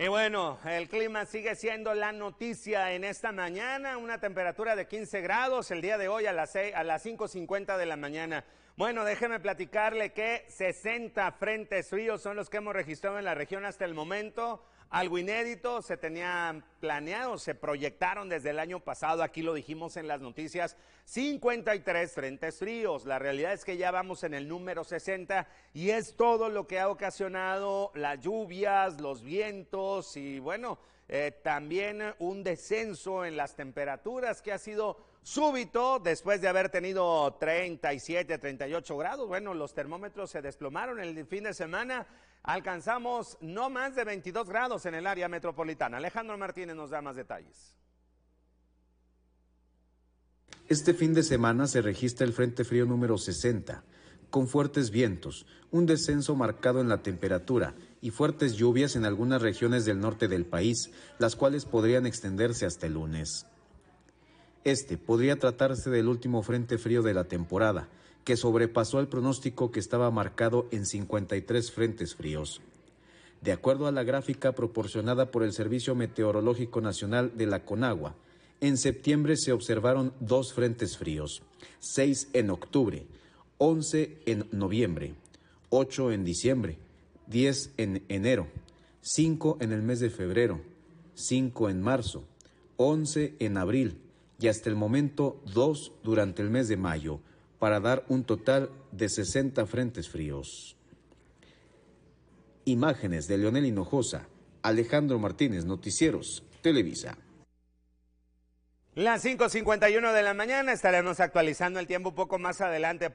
Y bueno, el clima sigue siendo la noticia en esta mañana, una temperatura de 15 grados el día de hoy a las, las 5.50 de la mañana. Bueno, déjeme platicarle que 60 frentes suyos son los que hemos registrado en la región hasta el momento algo inédito, se tenían planeado, se proyectaron desde el año pasado, aquí lo dijimos en las noticias, 53 frentes fríos. La realidad es que ya vamos en el número 60 y es todo lo que ha ocasionado las lluvias, los vientos y bueno, eh, también eh, un descenso en las temperaturas que ha sido súbito después de haber tenido 37, 38 grados. Bueno, los termómetros se desplomaron el fin de semana. Alcanzamos no más de 22 grados en el área metropolitana. Alejandro Martínez nos da más detalles. Este fin de semana se registra el Frente Frío número 60, con fuertes vientos, un descenso marcado en la temperatura y fuertes lluvias en algunas regiones del norte del país, las cuales podrían extenderse hasta el lunes. Este podría tratarse del último frente frío de la temporada, que sobrepasó el pronóstico que estaba marcado en 53 frentes fríos. De acuerdo a la gráfica proporcionada por el Servicio Meteorológico Nacional de la Conagua, en septiembre se observaron dos frentes fríos, seis en octubre, 11 en noviembre, 8 en diciembre, 10 en enero, 5 en el mes de febrero, 5 en marzo, 11 en abril y hasta el momento 2 durante el mes de mayo, para dar un total de 60 frentes fríos. Imágenes de Leonel Hinojosa, Alejandro Martínez, Noticieros, Televisa. Las 5.51 de la mañana estaremos actualizando el tiempo un poco más adelante.